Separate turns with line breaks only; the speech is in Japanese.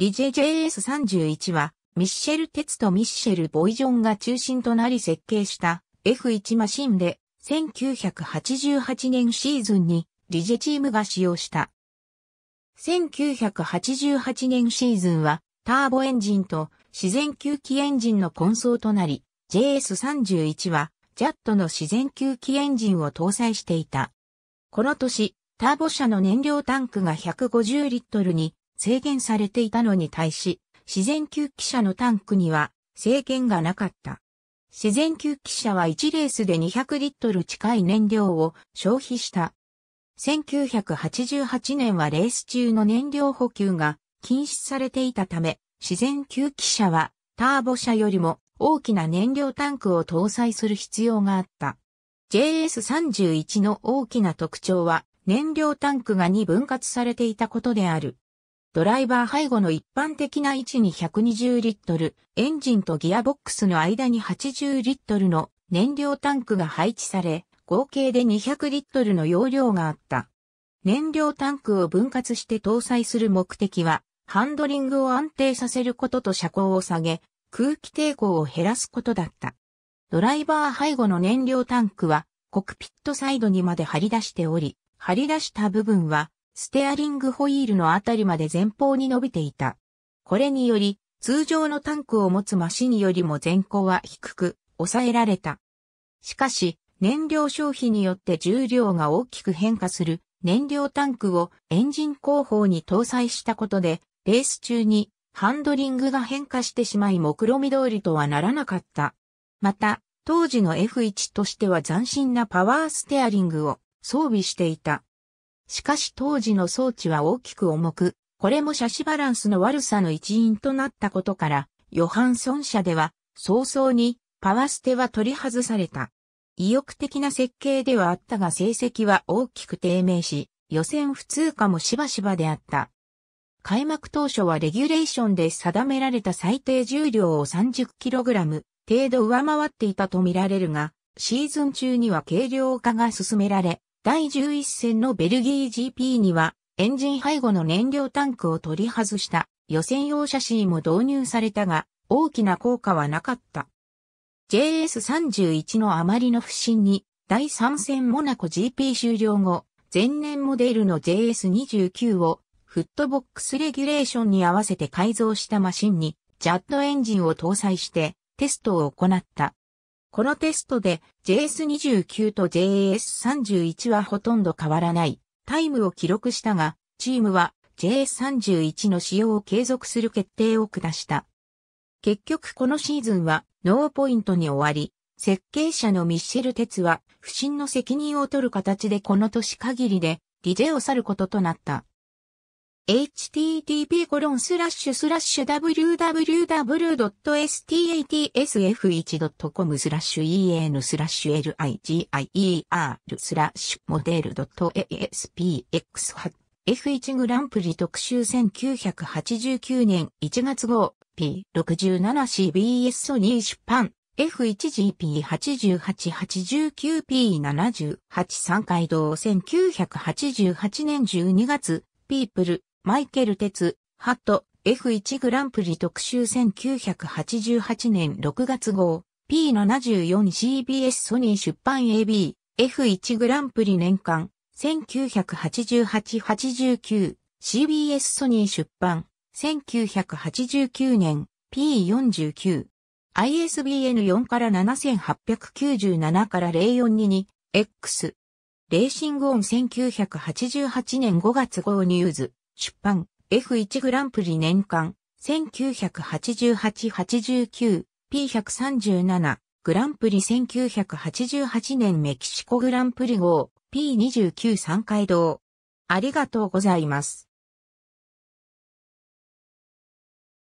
リジェ JS31 は、ミッシェル・テツとミッシェル・ボイジョンが中心となり設計した F1 マシンで、1988年シーズンにリジェチームが使用した。1988年シーズンは、ターボエンジンと自然吸気エンジンの混走となり、JS31 は、ジャットの自然吸気エンジンを搭載していた。この年、ターボ車の燃料タンクが150リットルに制限されていたのに対し、自然吸気車のタンクには制限がなかった。自然吸気車は1レースで200リットル近い燃料を消費した。1988年はレース中の燃料補給が禁止されていたため、自然吸気車はターボ車よりも大きな燃料タンクを搭載する必要があった。JS31 の大きな特徴は燃料タンクが2分割されていたことである。ドライバー背後の一般的な位置に120リットル、エンジンとギアボックスの間に80リットルの燃料タンクが配置され、合計で200リットルの容量があった。燃料タンクを分割して搭載する目的は、ハンドリングを安定させることと車高を下げ、空気抵抗を減らすことだった。ドライバー背後の燃料タンクは、コクピットサイドにまで張り出しており、張り出した部分は、ステアリングホイールのあたりまで前方に伸びていた。これにより、通常のタンクを持つマシンよりも前後は低く、抑えられた。しかし、燃料消費によって重量が大きく変化する燃料タンクをエンジン後方に搭載したことで、レース中にハンドリングが変化してしまい目論見通りとはならなかった。また、当時の F1 としては斬新なパワーステアリングを装備していた。しかし当時の装置は大きく重く、これも車種バランスの悪さの一因となったことから、ヨハンソン社では早々にパワステは取り外された。意欲的な設計ではあったが成績は大きく低迷し、予選不通過もしばしばであった。開幕当初はレギュレーションで定められた最低重量を 30kg 程度上回っていたとみられるが、シーズン中には軽量化が進められ、第11戦のベルギー GP には、エンジン背後の燃料タンクを取り外した予選用シャシーも導入されたが、大きな効果はなかった。JS31 のあまりの不振に、第3戦モナコ GP 終了後、前年モデルの JS29 をフットボックスレギュレーションに合わせて改造したマシンにジャットエンジンを搭載してテストを行った。このテストで JS29 と JS31 はほとんど変わらないタイムを記録したが、チームは JS31 の使用を継続する決定を下した。結局このシーズンはノーポイントに終わり、設計者のミッシェル・テツは不審の責任を取る形でこの年限りでリェを去ることとなった。http://www.statsf1.com en ligier m o d e l a s p x F1 グランプリ特集1989年1月号 P67CBS ソニー出版 F1GP8889P78 三回堂1988年12月ピープルマイケルテツ、ハト、F1 グランプリ特集1988年6月号、P74CBS ソニー出版 AB、F1 グランプリ年間、1988-89、CBS ソニー出版、1989年、P49。ISBN4 から7897から0422、X。レーシングオン1988年5月号ニューズ。出版 F1 グランプリ年間 1988-89P137 グランプリ1988年メキシコグランプリ号 P29 三回堂ありがとうございます。